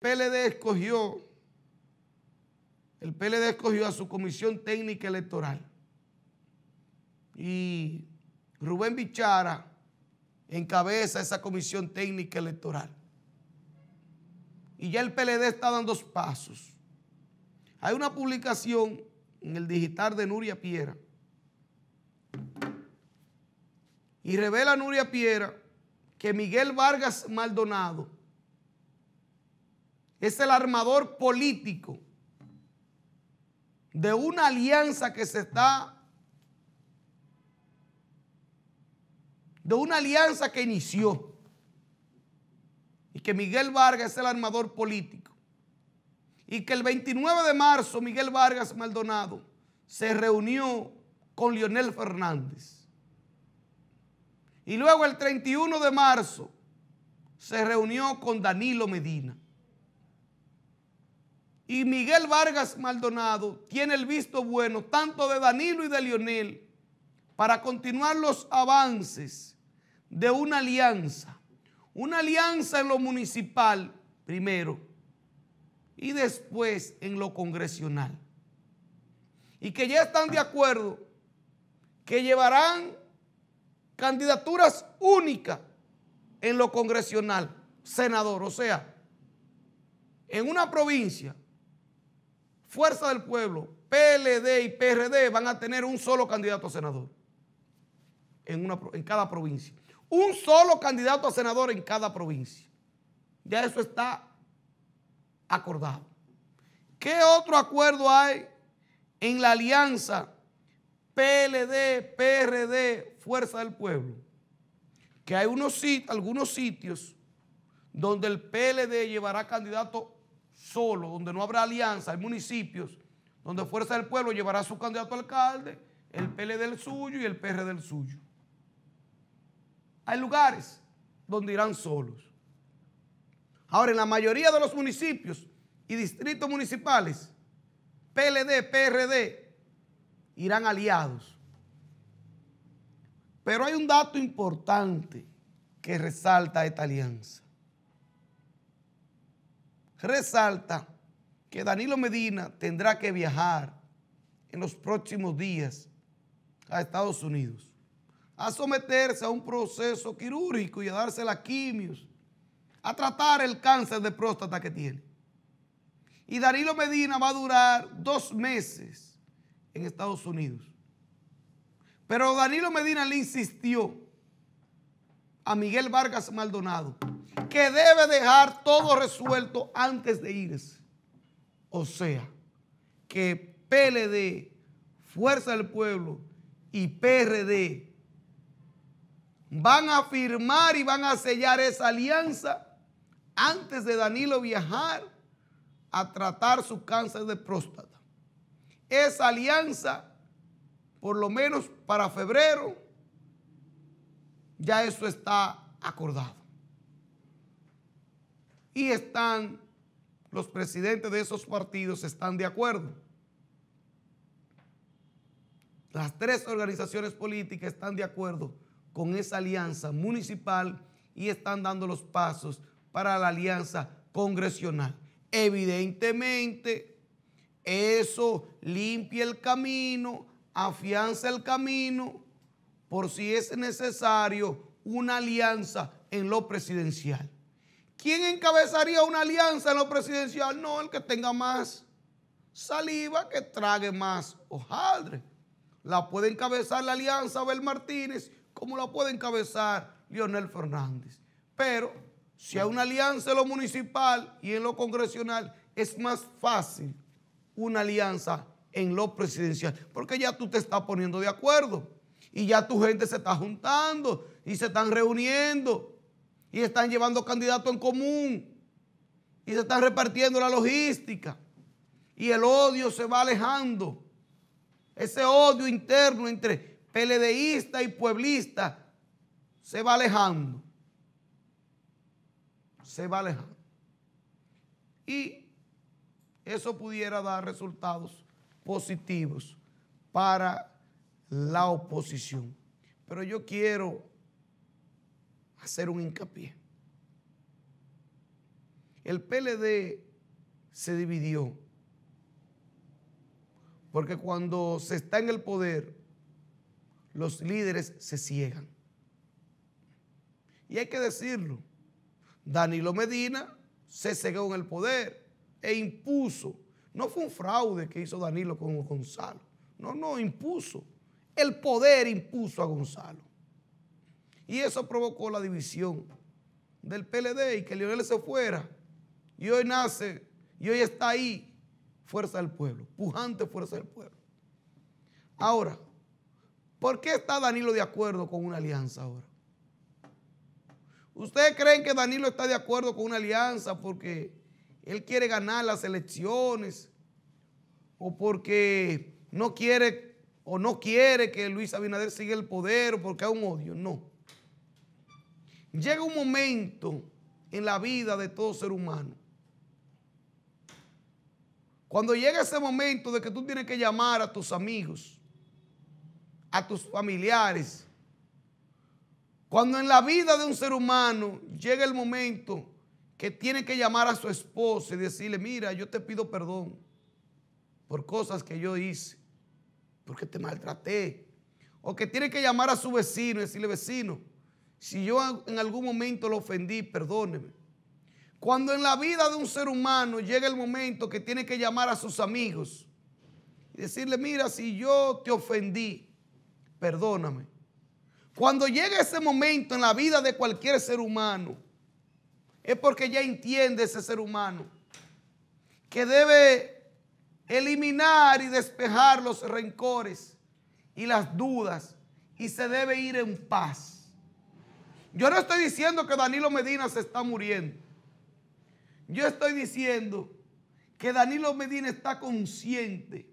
PLD escogió, el PLD escogió a su comisión técnica electoral. Y Rubén Bichara encabeza esa comisión técnica electoral. Y ya el PLD está dando dos pasos. Hay una publicación en el digital de Nuria Piera. Y revela Nuria Piera que Miguel Vargas Maldonado es el armador político de una alianza que se está de una alianza que inició y que Miguel Vargas es el armador político y que el 29 de marzo Miguel Vargas Maldonado se reunió con Lionel Fernández y luego el 31 de marzo se reunió con Danilo Medina y Miguel Vargas Maldonado tiene el visto bueno tanto de Danilo y de Lionel para continuar los avances de una alianza. Una alianza en lo municipal primero y después en lo congresional. Y que ya están de acuerdo que llevarán candidaturas únicas en lo congresional, senador, o sea, en una provincia Fuerza del Pueblo, PLD y PRD van a tener un solo candidato a senador en, una, en cada provincia. Un solo candidato a senador en cada provincia. Ya eso está acordado. ¿Qué otro acuerdo hay en la alianza PLD, PRD, Fuerza del Pueblo? Que hay algunos sitios donde el PLD llevará candidato solo, donde no habrá alianza, hay municipios donde Fuerza del Pueblo llevará a su candidato alcalde, el PLD del suyo y el PRD del suyo. Hay lugares donde irán solos. Ahora, en la mayoría de los municipios y distritos municipales, PLD, PRD, irán aliados. Pero hay un dato importante que resalta esta alianza resalta que Danilo Medina tendrá que viajar en los próximos días a Estados Unidos a someterse a un proceso quirúrgico y a darse las quimios, a tratar el cáncer de próstata que tiene. Y Danilo Medina va a durar dos meses en Estados Unidos. Pero Danilo Medina le insistió a Miguel Vargas Maldonado que debe dejar todo resuelto antes de irse. O sea, que PLD, Fuerza del Pueblo y PRD van a firmar y van a sellar esa alianza antes de Danilo viajar a tratar su cáncer de próstata. Esa alianza, por lo menos para febrero, ya eso está acordado y están, los presidentes de esos partidos están de acuerdo. Las tres organizaciones políticas están de acuerdo con esa alianza municipal y están dando los pasos para la alianza congresional. Evidentemente, eso limpia el camino, afianza el camino, por si es necesario una alianza en lo presidencial. ¿Quién encabezaría una alianza en lo presidencial? No, el que tenga más saliva, que trague más hojaldre. La puede encabezar la alianza Abel Martínez, como la puede encabezar Lionel Fernández. Pero si hay una alianza en lo municipal y en lo congresional, es más fácil una alianza en lo presidencial, porque ya tú te estás poniendo de acuerdo y ya tu gente se está juntando y se están reuniendo y están llevando candidatos en común y se están repartiendo la logística y el odio se va alejando. Ese odio interno entre peledeísta y pueblista se va alejando. Se va alejando. Y eso pudiera dar resultados positivos para la oposición. Pero yo quiero hacer un hincapié. El PLD se dividió porque cuando se está en el poder, los líderes se ciegan. Y hay que decirlo, Danilo Medina se cegó en el poder e impuso. No fue un fraude que hizo Danilo con Gonzalo. No, no, impuso. El poder impuso a Gonzalo. Y eso provocó la división del PLD y que Leonel se fuera. Y hoy nace, y hoy está ahí, fuerza del pueblo, pujante fuerza del pueblo. Ahora, ¿por qué está Danilo de acuerdo con una alianza ahora? ¿Ustedes creen que Danilo está de acuerdo con una alianza porque él quiere ganar las elecciones o porque no quiere o no quiere que Luis Abinader siga el poder o porque hay un odio? No. Llega un momento en la vida de todo ser humano. Cuando llega ese momento de que tú tienes que llamar a tus amigos, a tus familiares, cuando en la vida de un ser humano llega el momento que tiene que llamar a su esposa y decirle, mira, yo te pido perdón por cosas que yo hice, porque te maltraté. O que tiene que llamar a su vecino y decirle, vecino, si yo en algún momento lo ofendí, perdóneme. Cuando en la vida de un ser humano llega el momento que tiene que llamar a sus amigos y decirle, mira, si yo te ofendí, perdóname. Cuando llega ese momento en la vida de cualquier ser humano, es porque ya entiende ese ser humano que debe eliminar y despejar los rencores y las dudas y se debe ir en paz. Yo no estoy diciendo que Danilo Medina se está muriendo. Yo estoy diciendo que Danilo Medina está consciente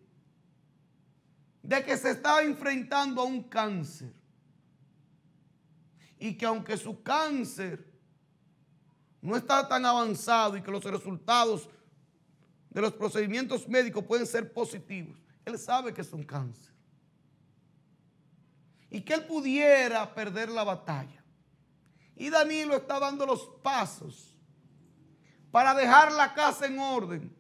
de que se está enfrentando a un cáncer. Y que aunque su cáncer no está tan avanzado y que los resultados de los procedimientos médicos pueden ser positivos, él sabe que es un cáncer. Y que él pudiera perder la batalla. Y Danilo está dando los pasos para dejar la casa en orden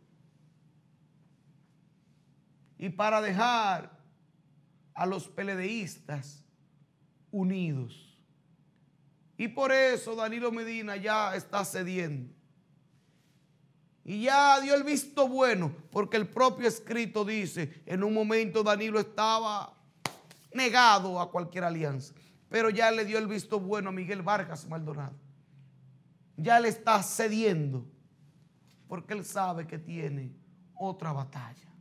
y para dejar a los peledeístas unidos. Y por eso Danilo Medina ya está cediendo. Y ya dio el visto bueno, porque el propio escrito dice, en un momento Danilo estaba negado a cualquier alianza pero ya le dio el visto bueno a Miguel Vargas Maldonado. Ya le está cediendo porque él sabe que tiene otra batalla.